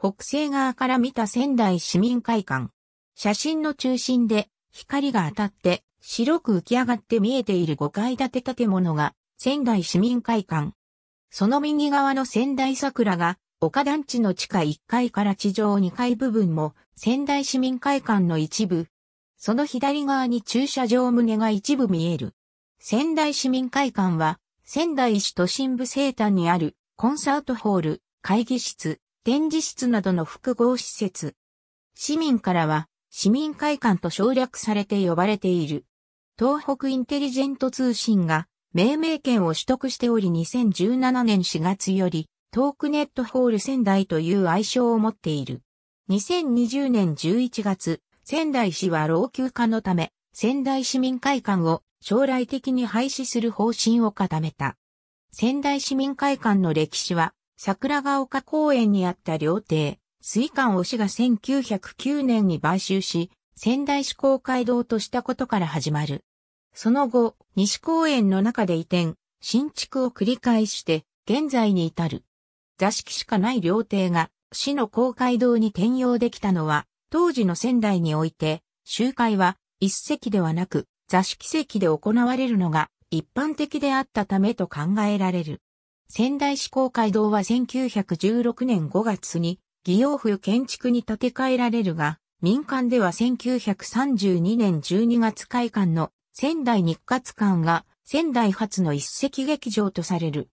北西側から見た仙台市民会館。写真の中心で光が当たって白く浮き上がって見えている5階建て建物が仙台市民会館。その右側の仙台桜が岡団地の地下1階から地上2階部分も仙台市民会館の一部。その左側に駐車場棟が一部見える。仙台市民会館は仙台市都心部西端にあるコンサートホール、会議室、展示室などの複合施設。市民からは、市民会館と省略されて呼ばれている。東北インテリジェント通信が命名権を取得しており2017年4月よりトークネットホール仙台という愛称を持っている。2020年11月、仙台市は老朽化のため仙台市民会館を将来的に廃止する方針を固めた。仙台市民会館の歴史は桜ヶ丘公園にあった料亭、水館推しが1909年に買収し、仙台市公会堂としたことから始まる。その後、西公園の中で移転、新築を繰り返して、現在に至る。座敷しかない料亭が、市の公会堂に転用できたのは、当時の仙台において、集会は、一席ではなく、座敷席で行われるのが一般的であったためと考えられる。仙台市公会堂は1916年5月に、義用府建築に建て替えられるが、民間では1932年12月開館の仙台日活館が仙台初の一石劇場とされる。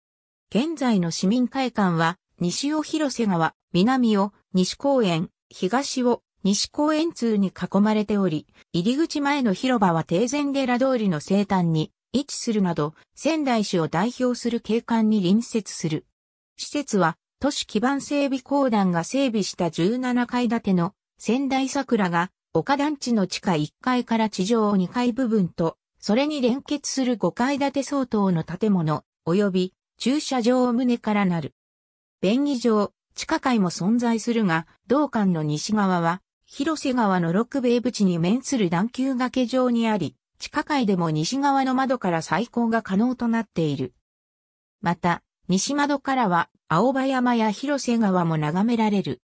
現在の市民会館は、西を広瀬川、南を西公園、東を西公園通に囲まれており、入り口前の広場は定前寺通りの西端に位置するなど、仙台市を代表する景観に隣接する。施設は、都市基盤整備公団が整備した17階建ての仙台桜が、丘団地の地下1階から地上2階部分と、それに連結する5階建て相当の建物、及び駐車場を棟からなる。便宜上、地下階も存在するが、道館の西側は、広瀬川の六米淵に面する段丘崖上にあり、地下界でも西側の窓から採光が可能となっている。また、西窓からは青葉山や広瀬川も眺められる。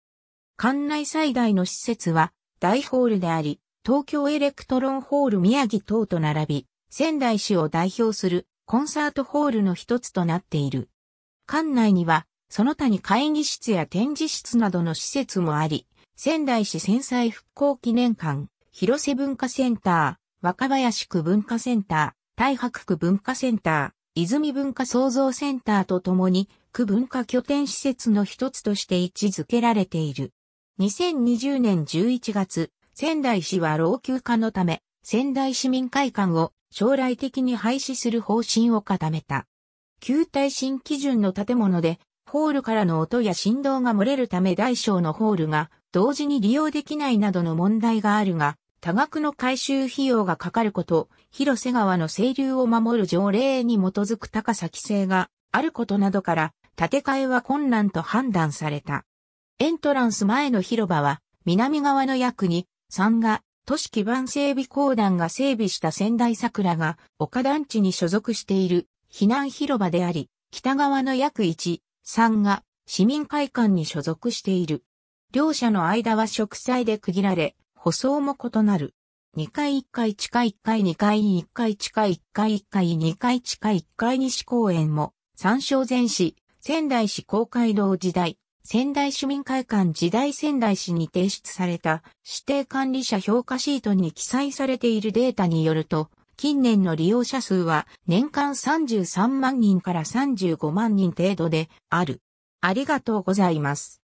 館内最大の施設は大ホールであり、東京エレクトロンホール宮城等と並び、仙台市を代表するコンサートホールの一つとなっている。館内には、その他に会議室や展示室などの施設もあり、仙台市戦災復興記念館、広瀬文化センター、若林区文化センター、大白区文化センター、泉文化創造センターとともに、区文化拠点施設の一つとして位置づけられている。2020年11月、仙台市は老朽化のため、仙台市民会館を将来的に廃止する方針を固めた。旧耐震基準の建物で、ホールからの音や振動が漏れるため大小のホールが同時に利用できないなどの問題があるが、多額の回収費用がかかること、広瀬川の清流を守る条例に基づく高さ規制があることなどから、建て替えは困難と判断された。エントランス前の広場は、南側の約に、3が、都市基盤整備公団が整備した仙台桜が、岡団地に所属している、避難広場であり、北側の約1、3が、市民会館に所属している。両者の間は植栽で区切られ、舗装も異なる。2階1階地下1階2階1階地下1階1階2階地下1階西公園も、参照前市、仙台市公会堂時代、仙台市民会館時代仙台市に提出された指定管理者評価シートに記載されているデータによると、近年の利用者数は年間33万人から35万人程度である。ありがとうございます。